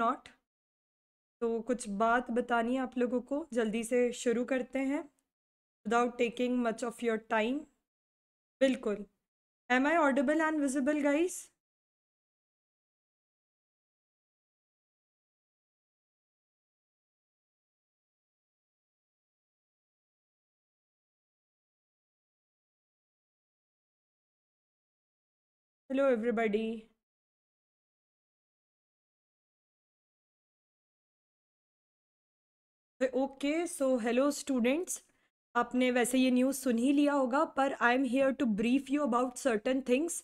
Not तो कुछ बात बतानी है आप लोगों को जल्दी से शुरू करते हैं without taking much of your time बिल्कुल am I audible and visible guys hello everybody okay so hello students आपने वैसे ये न्यूज़ सुन ही लिया होगा पर I am here to brief you about certain things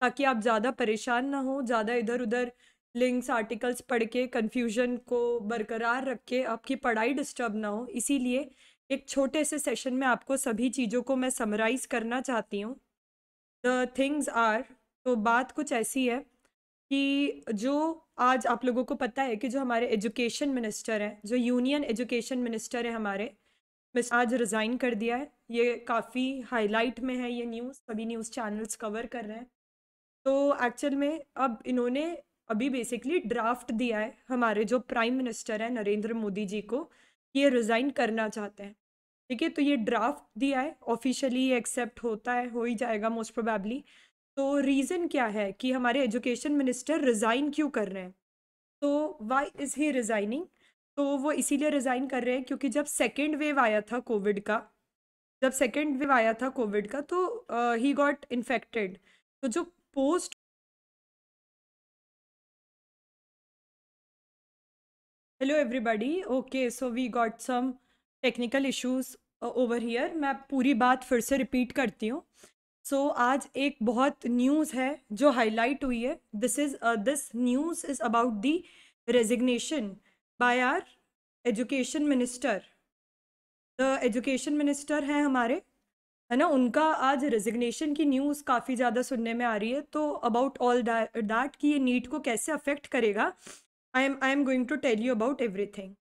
ताकि आप ज़्यादा परेशान ना हो ज़्यादा इधर उधर लिंक्स आर्टिकल्स पढ़ के कन्फ्यूजन को बरकरार रख के आपकी पढ़ाई डिस्टर्ब ना हो इसीलिए एक छोटे से सेशन में आपको सभी चीज़ों को मैं समराइज़ करना चाहती हूँ द थिंग्स आर तो बात कुछ ऐसी है कि जो आज आप लोगों को पता है कि जो हमारे एजुकेशन मिनिस्टर हैं जो यूनियन एजुकेशन मिनिस्टर हैं हमारे मिस आज रिज़ाइन कर दिया है ये काफ़ी हाईलाइट में है ये न्यूज़ सभी न्यूज़ चैनल्स कवर कर रहे हैं तो एक्चुअल में अब इन्होंने अभी बेसिकली ड्राफ्ट दिया है हमारे जो प्राइम मिनिस्टर हैं नरेंद्र मोदी जी को ये रिज़ाइन करना चाहते हैं ठीक है तो ये ड्राफ्ट दिया है ऑफिशियली एक्सेप्ट होता है हो ही जाएगा मोस्ट प्रोबेबली तो रीज़न क्या है कि हमारे एजुकेशन मिनिस्टर रिज़ाइन क्यों कर रहे हैं तो वाई इज़ ही रिज़ाइनिंग तो वो इसीलिए रिज़ाइन कर रहे हैं क्योंकि जब सेकेंड वेव आया था कोविड का जब सेकेंड वेव आया था कोविड का तो ही गॉट इन्फेक्टेड तो जो post hello everybody okay so we got some technical issues over here मैं पूरी बात फिर से रिपीट करती हूँ सो so, आज एक बहुत न्यूज़ है जो हाईलाइट हुई है this is this news is about the resignation by our education minister the education minister हैं हमारे है ना उनका आज रेजिग्नेशन की न्यूज़ काफ़ी ज़्यादा सुनने में आ रही है तो अबाउट ऑल दैट कि ये नीट को कैसे अफेक्ट करेगा I am I am going to tell you about everything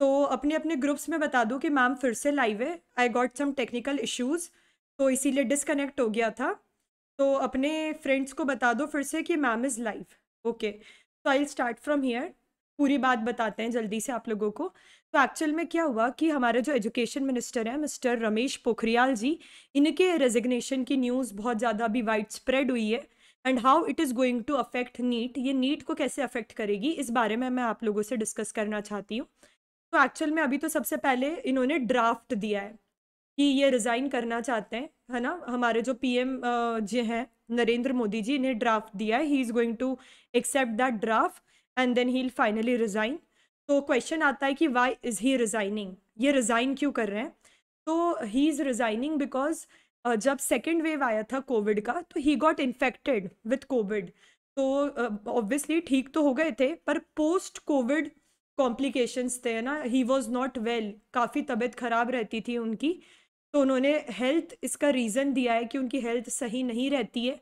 तो अपने अपने ग्रुप्स में बता दूँ कि मैम फिर से लाइव है I got some technical issues तो इसीलिए डिसकनेक्ट हो गया था तो अपने फ्रेंड्स को बता दो फिर से कि मैम इज़ लाइव ओके तो आई स्टार्ट फ्रॉम हेयर पूरी बात बताते हैं जल्दी से आप लोगों को तो एक्चुअल में क्या हुआ कि हमारे जो एजुकेशन मिनिस्टर हैं मिस्टर रमेश पोखरियाल जी इनके रेजिग्नेशन की न्यूज़ बहुत ज़्यादा अभी वाइड स्प्रेड हुई है and how it is going to affect NEET ये नीट को कैसे अफेक्ट करेगी इस बारे में मैं आप लोगों से डिस्कस करना चाहती हूँ तो एक्चुअल में अभी तो सबसे पहले इन्होंने ड्राफ्ट दिया है कि ये रिज़ाइन करना चाहते हैं है ना हमारे जो पीएम जी हैं नरेंद्र मोदी जी ने ड्राफ्ट दिया है he is going to accept that draft and then he finally resign तो क्वेश्चन आता है कि वाई इज़ ही रिज़ाइनिंग ये रिज़ाइन क्यों कर रहे हैं तो ही इज़ रिज़ाइनिंग बिकॉज जब सेकेंड वेव आया था कोविड का तो he got infected with Covid तो ऑब्वियसली uh, ठीक तो हो गए थे पर पोस्ट कोविड कॉम्प्लिकेशंस थे ना ही वॉज नॉट वेल काफ़ी तबीयत ख़राब रहती थी उनकी तो उन्होंने हेल्थ इसका रीज़न दिया है कि उनकी हेल्थ सही नहीं रहती है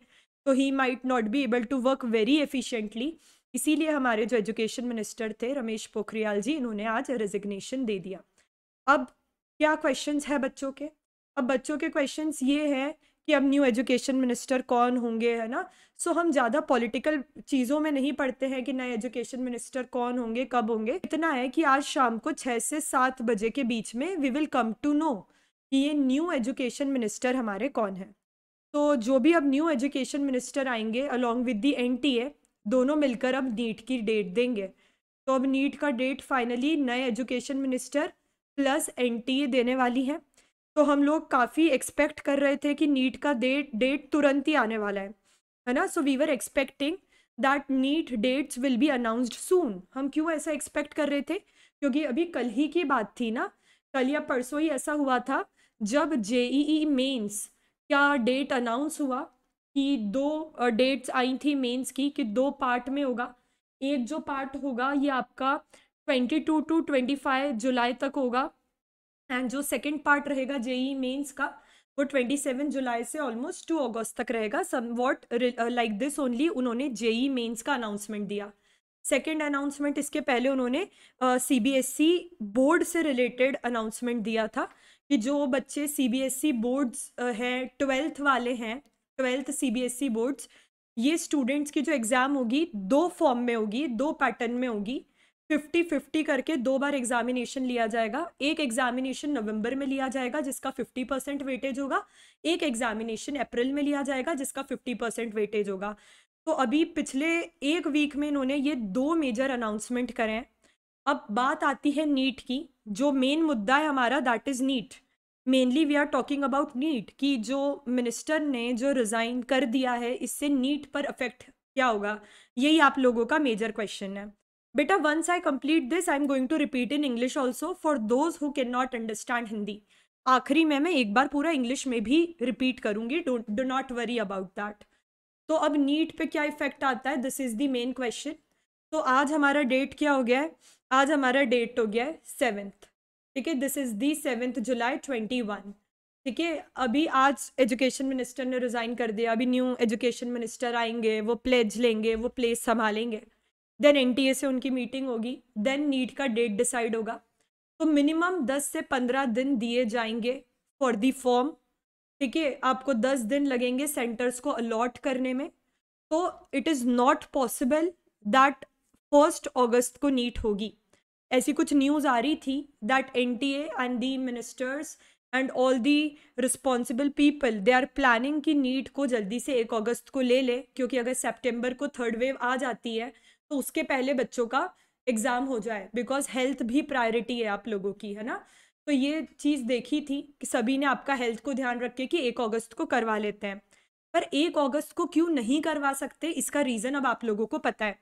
तो he might not be able to work very efficiently इसीलिए हमारे जो एजुकेशन मिनिस्टर थे रमेश पोखरियाल जी इन्होंने आज रेजिग्नेशन दे दिया अब क्या क्वेश्चन है बच्चों के अब बच्चों के क्वेश्चन ये हैं कि अब न्यू एजुकेशन मिनिस्टर कौन होंगे है ना सो so, हम ज़्यादा पॉलिटिकल चीज़ों में नहीं पढ़ते हैं कि नए एजुकेशन मिनिस्टर कौन होंगे कब होंगे इतना है कि आज शाम को छः से सात बजे के बीच में we will come to know कि ये न्यू एजुकेशन मिनिस्टर हमारे कौन हैं तो जो भी अब न्यू एजुकेशन मिनिस्टर आएंगे अलॉन्ग विद दी एन दोनों मिलकर अब नीट की डेट देंगे तो अब नीट का डेट फाइनली नए एजुकेशन मिनिस्टर प्लस एन देने वाली है तो हम लोग काफ़ी एक्सपेक्ट कर रहे थे कि नीट का डेट डेट तुरंत ही आने वाला है है ना so we were expecting that NEET dates will be announced soon हम क्यों ऐसा एक्सपेक्ट कर रहे थे क्योंकि अभी कल ही की बात थी ना कल या परसों ही ऐसा हुआ था जब जेईई मेंस क्या डेट अनाउंस हुआ कि दो डेट्स आई थी मेंस की कि दो पार्ट में होगा एक जो पार्ट होगा ये आपका twenty two to twenty five जुलाई तक होगा एंड जो सेकेंड पार्ट रहेगा ई मेंस का वो ट्वेंटी सेवन जुलाई से ऑलमोस्ट टू अगस्त तक रहेगा somewhat like this only उन्होंने जेई मेन्स का अनाउंसमेंट दिया सेकेंड अनाउंसमेंट इसके पहले उन्होंने C B S E board से रिलेटेड अनाउंसमेंट दिया था कि जो बच्चे C B S E boards हैं ट्वेल्थ वाले हैं twelfth C B S E boards ये स्टूडेंट्स की जो एग्ज़ाम होगी दो फॉर्म में होगी दो पैटर्न में होगी फिफ्टी फिफ्टी करके दो बार एग्जामिनेशन लिया जाएगा एक एग्जामिनेशन नवंबर में लिया जाएगा जिसका फिफ्टी परसेंट वेटेज होगा एक एग्जामिनेशन अप्रैल में लिया जाएगा जिसका फिफ्टी परसेंट वेटेज होगा तो अभी पिछले एक वीक में इन्होंने ये दो मेजर अनाउंसमेंट करे हैं अब बात आती है नीट की जो मेन मुद्दा है हमारा that is NEET mainly we are talking about NEET कि जो मिनिस्टर ने जो रिज़ाइन कर दिया है इससे नीट पर अफेक्ट क्या होगा यही आप लोगों का मेजर क्वेश्चन है बेटा once I complete this I am going to repeat in English also for those who can not understand Hindi आखिरी में मैं एक बार पूरा इंग्लिश में भी रिपीट करूंगी do not worry about that तो अब नीट पे क्या इफेक्ट आता है this is the main question तो आज हमारा डेट क्या हो गया है आज हमारा डेट हो गया है सेवेंथ ठीक है दिस इज़ दी सेवेंथ जुलाई ट्वेंटी वन ठीक है अभी आज एजुकेशन मिनिस्टर ने रिज़ाइन कर दिया अभी न्यू एजुकेशन मिनिस्टर आएंगे वो प्लेज लेंगे वो प्लेस संभालेंगे देन एन से उनकी मीटिंग होगी देन नीट का डेट डिसाइड होगा तो मिनिमम दस से पंद्रह दिन दिए जाएंगे फॉर दी फॉर्म ठीक है आपको दस दिन लगेंगे सेंटर्स को अलॉट करने में तो it is not possible that first अगस्त को नीट होगी ऐसी कुछ न्यूज़ आ रही थी that N T and the ministers and all the responsible people they are planning कि नीट को जल्दी से एक अगस्त को ले ले क्योंकि अगर सेप्टेम्बर को थर्ड वेव आ जाती है तो उसके पहले बच्चों का एग्ज़ाम हो जाए बिकॉज हेल्थ भी प्रायोरिटी है आप लोगों की है ना तो ये चीज़ देखी थी कि सभी ने आपका हेल्थ को ध्यान रख के कि एक अगस्त को करवा लेते हैं पर एक अगस्त को क्यों नहीं करवा सकते इसका रीज़न अब आप लोगों को पता है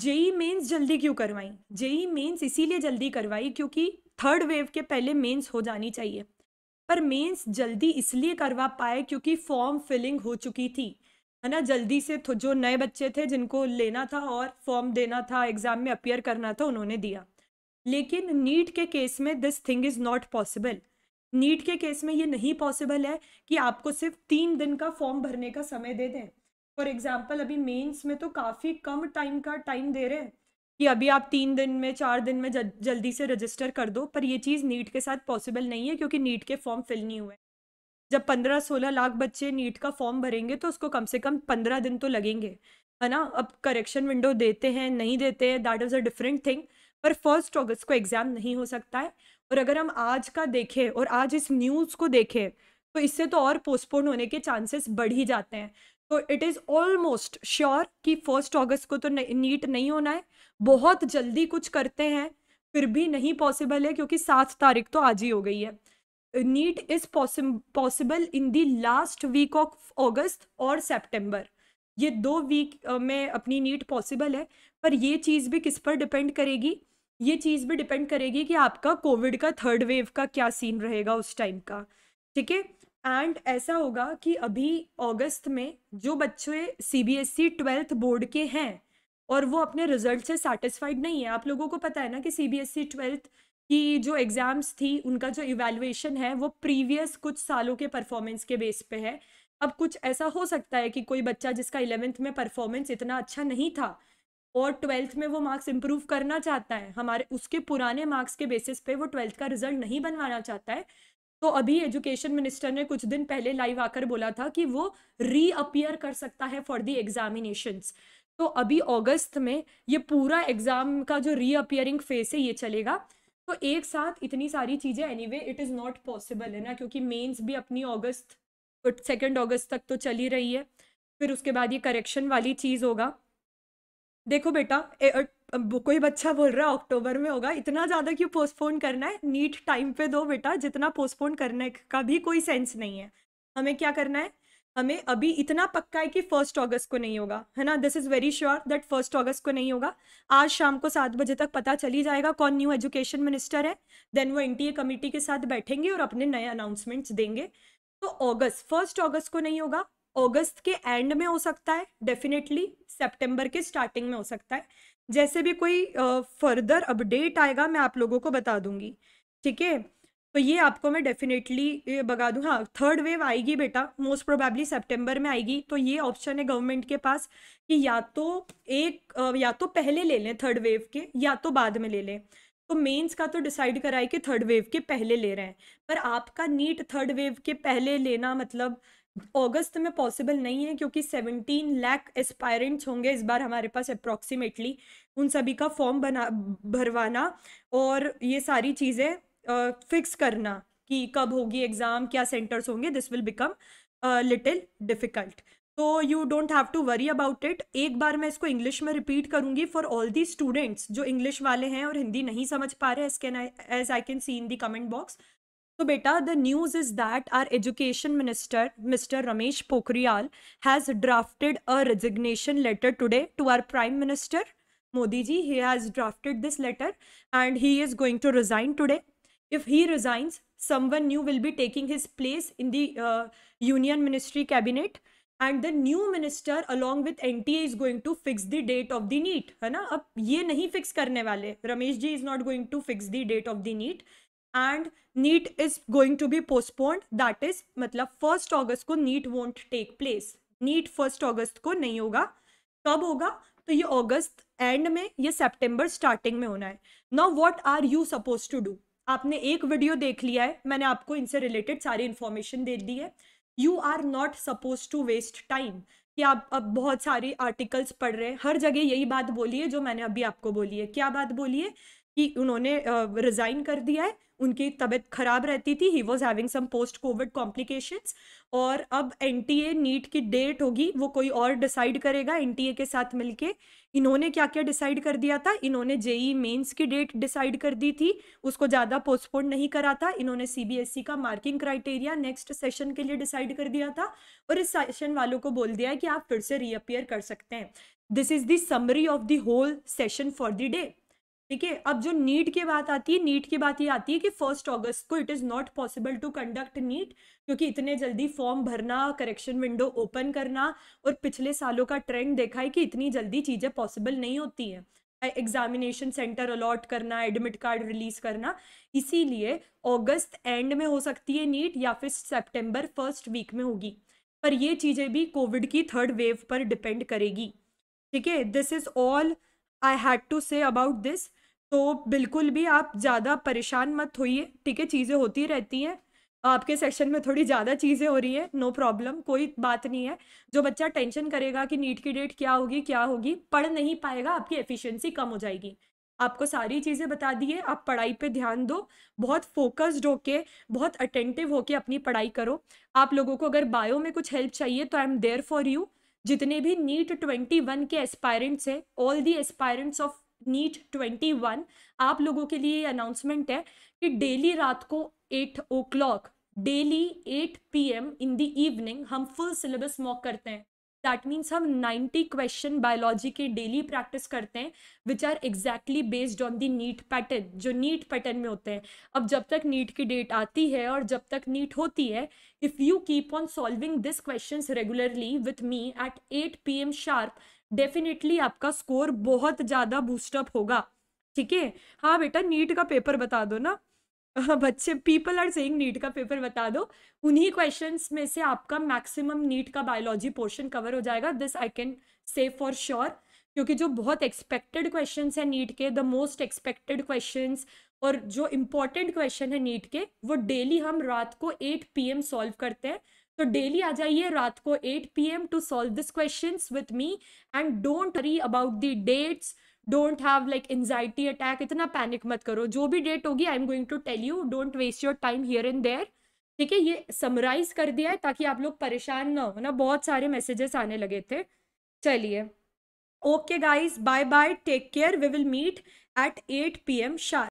जेई मेंस e जल्दी क्यों करवाई जेई मेंस e इसीलिए जल्दी करवाई क्योंकि थर्ड वेव के पहले मेंस हो जानी चाहिए पर मेंस जल्दी इसलिए करवा पाए क्योंकि फॉर्म फिलिंग हो चुकी थी है ना जल्दी से जो नए बच्चे थे जिनको लेना था और फॉर्म देना था एग्ज़ाम में अपियर करना था उन्होंने दिया लेकिन नीट के केस में this thing is not possible NEET के केस में ये नहीं पॉसिबल है कि आपको सिर्फ तीन दिन का फॉर्म भरने का समय दे दें फॉर एग्जाम्पल अभी मेन्स में तो काफ़ी कम टाइम का टाइम दे रहे हैं कि अभी आप तीन दिन में चार दिन में जल, जल्दी से रजिस्टर कर दो पर ये चीज़ नीट के साथ पॉसिबल नहीं है क्योंकि नीट के फॉर्म फिल नहीं हुए जब पंद्रह सोलह लाख बच्चे नीट का फॉर्म भरेंगे तो उसको कम से कम पंद्रह दिन तो लगेंगे है ना अब करेक्शन विंडो देते हैं नहीं देते हैं that is a different thing पर फर्स्ट ऑगस्ट को एग्जाम नहीं हो सकता है और अगर हम आज का देखें और आज इस न्यूज़ को देखें तो इससे तो और पोस्टपोन होने के चांसेस बढ़ ही जाते हैं तो इट इज़ ऑलमोस्ट श्योर कि फर्स्ट ऑगस्ट को तो नीट नहीं होना है बहुत जल्दी कुछ करते हैं फिर भी नहीं पॉसिबल है क्योंकि सात तारीख तो आज ही हो गई है NEET is possible in the last week of August और सेप्टेम्बर ये दो वीक में अपनी नीट पॉसिबल है पर ये चीज़ भी किस पर डिपेंड करेगी ये चीज़ भी डिपेंड करेगी कि आपका कोविड का थर्ड वेव का क्या सीन रहेगा उस टाइम का ठीक है एंड ऐसा होगा कि अभी अगस्त में जो बच्चे C B S E twelfth board के हैं और वो अपने रिजल्ट से सेटिस्फाइड नहीं है आप लोगों को पता है ना कि C B S E twelfth की जो एग्ज़ाम्स थी उनका जो इवेलुएशन है वो प्रीवियस कुछ सालों के परफॉर्मेंस के बेस पे है अब कुछ ऐसा हो सकता है कि कोई बच्चा जिसका इलेवेंथ में परफॉर्मेंस इतना अच्छा नहीं था और ट्वेल्थ में वो मार्क्स इम्प्रूव करना चाहता है हमारे उसके पुराने मार्क्स के बेसिस पे वो ट्वेल्थ का रिजल्ट नहीं बनवाना चाहता है तो अभी एजुकेशन मिनिस्टर ने कुछ दिन पहले लाइव आकर बोला था कि वो रीअपियर कर सकता है फॉर दी एग्जामिनेशंस तो अभी अगस्त में ये पूरा एग्जाम का जो रीअपियरिंग फेस है ये चलेगा तो एक साथ इतनी सारी चीज़ें anyway it is not possible है ना क्योंकि मेंस भी अपनी अगस्त सेकेंड अगस्त तक तो चली रही है फिर उसके बाद ये करेक्शन वाली चीज़ होगा देखो बेटा ए, कोई बच्चा बोल रहा है अक्टूबर में होगा इतना ज़्यादा क्यों पोस्टपोन करना है नीट टाइम पे दो बेटा जितना पोस्टपोन करने का भी कोई सेंस नहीं है हमें क्या करना है हमें अभी इतना पक्का है कि फर्स्ट अगस्त को नहीं होगा है ना this is very sure that first अगस्त को नहीं होगा आज शाम को सात बजे तक पता चली जाएगा कौन न्यू एजुकेशन मिनिस्टर है देन वो एन कमेटी के साथ बैठेंगे और अपने नए अनाउंसमेंट्स देंगे तो अगस्त फर्स्ट अगस्त को नहीं होगा अगस्त के एंड में हो सकता है डेफिनेटली सेप्टेम्बर के स्टार्टिंग में हो सकता है जैसे भी कोई फर्दर uh, अपडेट आएगा मैं आप लोगों को बता दूंगी ठीक है तो ये आपको मैं डेफिनेटली बता दूँ हाँ थर्ड वेव आएगी बेटा मोस्ट प्रोबेबली सेप्टेम्बर में आएगी तो ये ऑप्शन है गवर्नमेंट के पास कि या तो एक या तो पहले ले लें थर्ड वेव के या तो बाद में ले लें तो मेंस का तो डिसाइड कराए कि थर्ड वेव के पहले ले रहे हैं पर आपका नीट थर्ड वेव के पहले लेना मतलब अगस्त में पॉसिबल नहीं है क्योंकि 17 लाख एस्पायरेंट्स होंगे इस बार हमारे पास अप्रॉक्सीमेटली उन सभी का फॉर्म बना भरवाना और ये सारी चीज़ें फिक्स करना कि कब होगी एग्ज़ाम क्या सेंटर्स होंगे this will become little difficult तो you don't have to worry about it एक बार मैं इसको इंग्लिश में रिपीट करूंगी फॉर ऑल दी स्टूडेंट्स जो इंग्लिश वाले हैं और हिंदी नहीं समझ पा रहे as can I as I can see in the comment box So, beta, the news is that our education minister, Mr. Ramesh Pokhrial, has drafted a resignation letter today to our prime minister, Modi ji. He has drafted this letter and he is going to resign today. If he resigns, someone new will be taking his place in the uh, union ministry cabinet. and the new minister, along with NTA, is going to fix the date of the NEET. The NEET है ना अब ये नहीं fix करने वाले Ramesh ji is not going to fix the date and NEET is going to be postponed that is मतलब first August को NEET won't take place NEET first August को नहीं होगा कब होगा तो ये अगस्त एंड में ये सेप्टेम्बर स्टार्टिंग में होना है now what are you suppose to do आपने एक वीडियो देख लिया है मैंने आपको इनसे रिलेटेड सारी इन्फॉर्मेशन दे दी है you are not suppose to waste time कि आप अब बहुत सारी आर्टिकल्स पढ़ रहे हैं हर जगह यही बात बोली है जो मैंने अभी आपको बोली है क्या बात बोली है कि उन्होंने रिजाइन uh, कर दिया है उनकी तबीयत ख़राब रहती थी he was having some post covid complications और अब एन टी ए नीट की डेट होगी वो कोई और डिसाइड करेगा एन टी ए के साथ मिलके इन्होंने क्या क्या डिसाइड कर दिया था इन्होंने जेई मेन्स e की डेट डिसाइड कर दी थी उसको ज़्यादा पोस्टपोन नहीं करा था इन्होंने सी बी एस ई का मार्किंग क्राइटेरिया नेक्स्ट सेशन के लिए डिसाइड कर दिया था और इस सेशन वालों को बोल दिया है कि आप फिर से रीअपियर कर सकते हैं this is the summary of the whole session for the day ठीक है अब जो नीट की बात आती है नीट की बात ये आती है कि फर्स्ट अगस्त को it is not possible to conduct NEET क्योंकि इतने जल्दी फॉर्म भरना करेक्शन विंडो ओपन करना और पिछले सालों का ट्रेंड देखा है कि इतनी जल्दी चीज़ें पॉसिबल नहीं होती हैं एग्जामिनेशन सेंटर अलॉट करना एडमिट कार्ड रिलीज करना इसीलिए अगस्त एंड में हो सकती है नीट या फिर सेप्टेम्बर फर्स्ट वीक में होगी पर ये चीज़ें भी कोविड की थर्ड वेव पर डिपेंड करेगी ठीक है this is all I had to say about this तो बिल्कुल भी आप ज़्यादा परेशान मत होइए ठीक है चीज़ें होती रहती हैं आपके सेक्शन में थोड़ी ज़्यादा चीज़ें हो रही हैं नो प्रॉब्लम कोई बात नहीं है जो बच्चा टेंशन करेगा कि नीट की डेट क्या होगी क्या होगी पढ़ नहीं पाएगा आपकी एफिशिएंसी कम हो जाएगी आपको सारी चीज़ें बता दिए आप पढ़ाई पे ध्यान दो बहुत फोकस्ड होके बहुत अटेंटिव होके अपनी पढ़ाई करो आप लोगों को अगर बायो में कुछ हेल्प चाहिए तो I am there for you जितने भी नीट ट्वेंटी वन के एस्पायरेंट्स हैं all the aspirants of NEET one आप लोगों के लिए अनाउंसमेंट है कि डेली रात को eight o'clock daily eight P M in the evening हम फुल सिलेबस मॉक करते हैं दैट मीन्स हम नाइन्टी क्वेश्चन बायोलॉजी के डेली प्रैक्टिस करते हैं which are exactly based on the NEET pattern जो नीट पैटर्न में होते हैं अब जब तक नीट की डेट आती है और जब तक नीट होती है if you keep on solving question questions regularly with me at 8 pm sharp definitely आपका स्कोर बहुत ज़्यादा बूस्टअप होगा ठीक है हाँ बेटा नीट का पेपर बता दो ना हाँ, बच्चे पीपल आर सेइंग नीट का पेपर बता दो उन्हीं क्वेश्चंस में से आपका मैक्सिमम नीट का बायोलॉजी पोर्शन कवर हो जाएगा this I can say for sure क्योंकि जो बहुत एक्सपेक्टेड क्वेश्चन है नीट के द मोस्ट एक्सपेक्टेड क्वेश्चन और जो इम्पॉर्टेंट क्वेश्चन है नीट के वो डेली हम रात को 8 पीएम सॉल्व करते हैं तो डेली आ जाइए रात को 8 PM to solve this questions with me and don't worry about the dates don't have like anxiety attack इतना पैनिक मत करो जो भी डेट होगी I am going to tell you don't waste your time here and there ठीक है ये summarise कर दिया है ताकि आप लोग परेशान ना हो ना बहुत सारे मैसेजेस आने लगे थे चलिए okay guys bye bye take care we will meet at eight P M शार